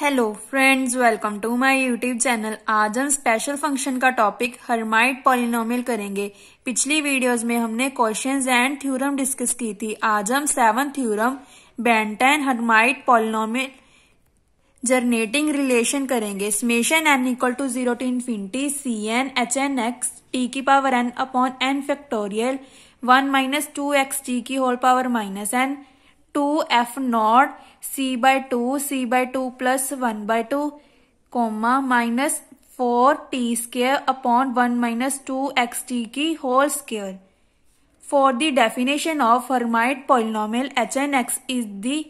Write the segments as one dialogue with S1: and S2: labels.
S1: hello friends welcome to my YouTube channel आज हम special function का टॉपिक हरमाइट पॉलिनोमियल करेंगे पिछली वीडियोस में हमने क्वेश्चंस एंड थ्योरम डिस्कस की थी आज हम सेवन थ्योरम बेंटेन हरमाइट पॉलिनोमियल जर्नेटिंग रिलेशन करेंगे summation n equal to zero to infinity C n H n x t की power n upon n factorial one minus two x t की whole power minus n two F not C by two C by two plus one by two comma minus four t square upon one minus two x t की whole square definition of फर्माइट polynomial H n x is the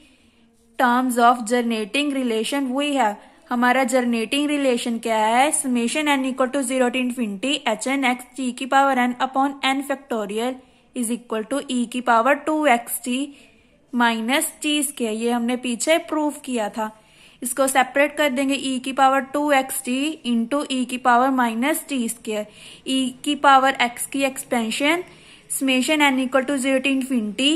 S1: terms of generating relation we have हमारा generating relation क्या है summation n equal to zero to infinity H n x t की power n upon n factorial is equal to e की power two x t minus t square ये हमने पीछे proof किया था इसको सेपरेट कर देंगे e की power two x t into e की power minus t square e की पावर x की expansion summation n equal to zero to infinity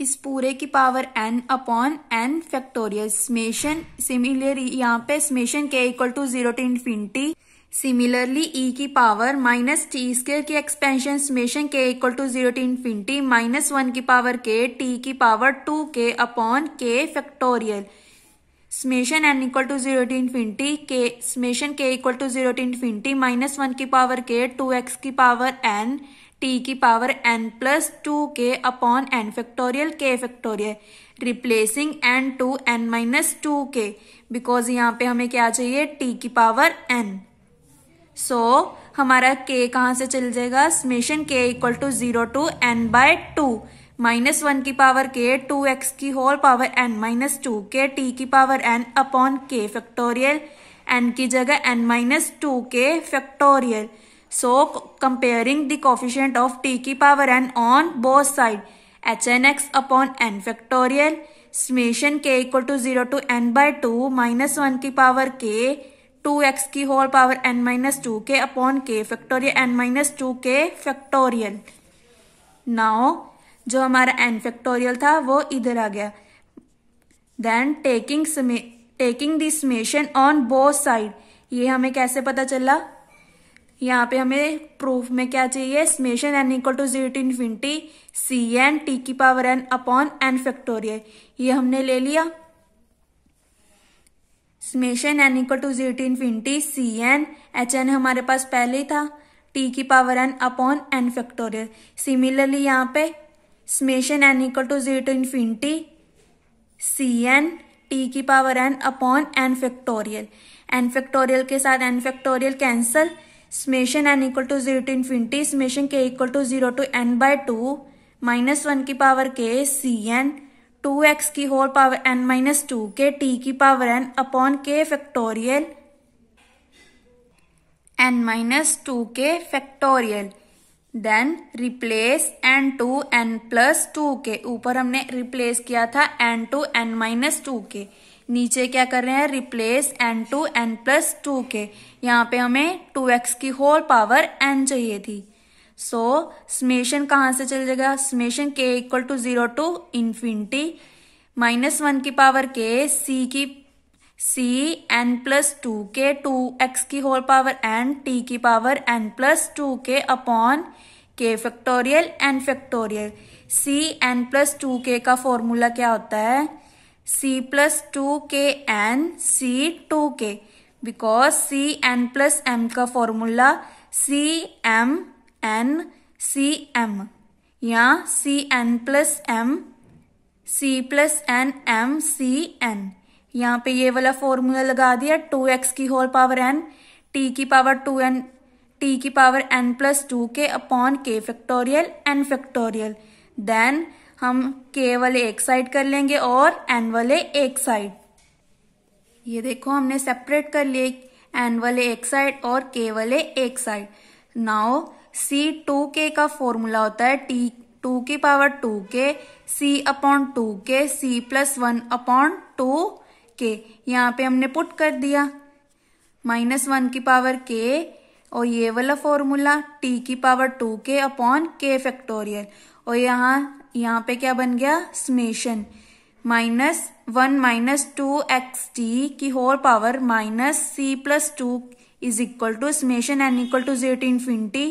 S1: इस पूरे की power n upon n factorial summation similar यहाँ पे summation k equal to zero to infinity similarly e e की power minus t square की expansion summation k equal to zero to infinity minus one की power k t की power two k upon k factorial summation n equal to zero to infinity के summation k equal to zero to infinity minus one की power k two x की power n t की power n plus two k upon n factorial k factorial replacing n to n minus two k because यहाँ पे हमें क्या चाहिए T की power N सो so, हमारा के कहाँ से चल जाएगा summation k equal to zero to n by two minus one की पावर के टू एक्स की whole power n minus two k t की power n upon k factorial n की जगह n minus two k factorial so comparing the coefficient of t की power n on both side H n x upon n factorial summation k equal to zero to n by two minus one की power k two x की whole power n minus two k upon k factorial n minus two k factorial now जो हमारा n factorial था वो इधर आ गया then taking taking the on both side ये हमें कैसे पता चला यहाँ पे हमें प्रूफ में क्या चाहिए summation n equal to zero to infinity C n t की power n upon n factorial ये हमने ले लिया summation n equal to zero to infinity C n H n हमारे पास पहले ही था टी की power n upon n factorial similarly यहाँ पे summation n equal to zero to infinity C n t की power n upon n factorial n factorial के साथ N factorial cancel summation n equal to zero to infinity summation k equal to zero to n by two minus one की power k C n two x की whole power n minus two k t की power n upon k factorial n minus two k factorial then replace n to n plus two k ऊपर हमने replace किया था n to n minus two k नीचे क्या कर रहे हैं replace n to n plus two k यहाँ पे हमें टू एक्स की होल पावर एन चाहिए थी सो समेशन कहाँ से चल जाएगा summation k equal to zero to infinity minus one की पावर के सी की C n plus two k two x की होल पावर एन टी की power n plus two k upon k factorial n factorial C n plus two k का formula क्या होता है C plus two k n C two k because C n plus m का formula C m n C m या सी n plus m C plus n m C n यहाँ पे ये वाला फॉर्मूला लगा दिया टू एक्स की whole power n t की पावर टू एन टी की power n plus two k upon k factorial n factorial then हम के वाले एक साइड कर लेंगे और एन वाले एक साइड ये देखो हमने सेपरेट कर लिए एन वाले एक साइड और के वाले एक side now see two k का फॉर्मूला होता है टी टू की power two k C upon two k सी plus one upon two k यहाँ पे हमने पुट कर दिया माइनस वन की पावर के और ये वाला फॉर्मूला टी की power two k upon k factorial और यहाँ यहाँ पे क्या बन गया summation minus one minus two x t की whole power minus c plus two is equal to summation n equal to zero to infinity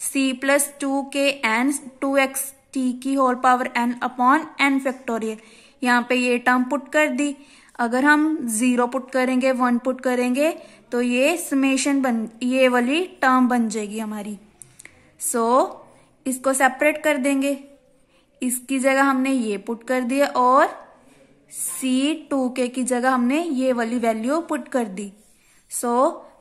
S1: c plus two k n two x t की whole power n upon n factorial यहाँ पे ये term put कर दी अगर हम zero put करेंगे one put करेंगे तो ये समेशन बन ये वाली टर्म बन जाएगी हमारी सो so, इसको सेपरेट कर देंगे इसकी जगह हमने ये पुट कर दिया और सी टू के की जगह हमने ये वाली वैल्यू पुट कर दी so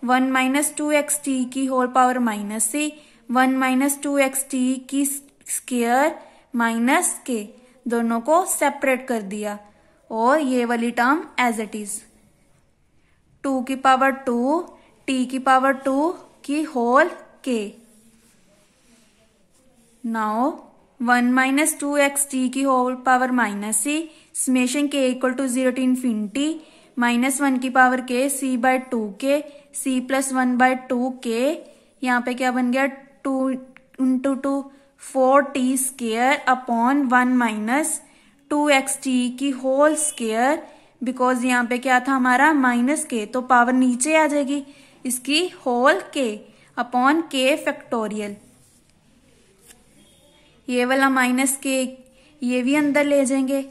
S1: one minus two x t की whole power minus c one minus two x t की स्केयर माइनस के दोनों को सेपरेट कर दिया और ये वाली term as it is two की पावर टू टी की पावर टू की whole k now one minus two x t की whole power minus c summation k equal to zero to infinity minus one की power k c by two k C plus one by two k यहाँ पे क्या बन गया two into two four t square upon one minus two x t की whole square because यहाँ पे क्या था हमारा माइनस के तो पावर नीचे आ जाएगी इसकी होल के अपॉन के फैक्टोरियल ये वाला माइनस के ये भी अंदर ले जाएंगे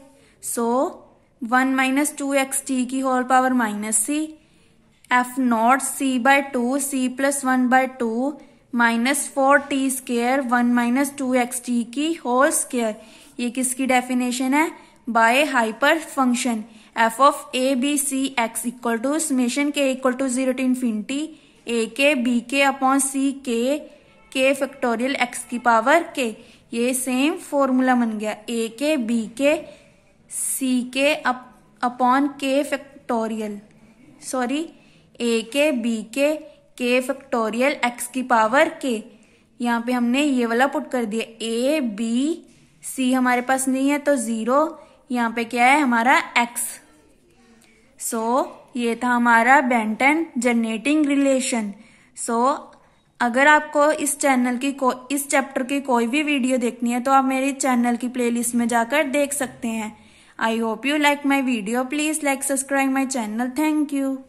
S1: so one minus two x t की whole power minus c f not C by two c plus one by two minus four t square one minus two x t की होल स्केयर ये किसकी definition है by hyper function f of a b c x equal to summation k equal to zero to infinity a k b के upon सी के के factorial x की power के ये सेम फॉर्मूला बन गया ए के बी के सी के अपॉन के फैक्टोरियल सॉरी ए के बी के के फैक्टोरियल एक्स की पावर के यहाँ पे हमने ये वाला पुट कर दिया ए बी सी हमारे पास नहीं है तो ज़ीरो यहाँ पे क्या है हमारा एक्स सो so, ये था हमारा बेंटन जनरेटिंग रिलेशन सो अगर आपको इस चैनल की को इस चैप्टर की कोई भी वीडियो देखनी है तो आप मेरे चैनल की प्लेलिस्ट में जाकर देख सकते हैं I hope you like my video please like subscribe my channel thank you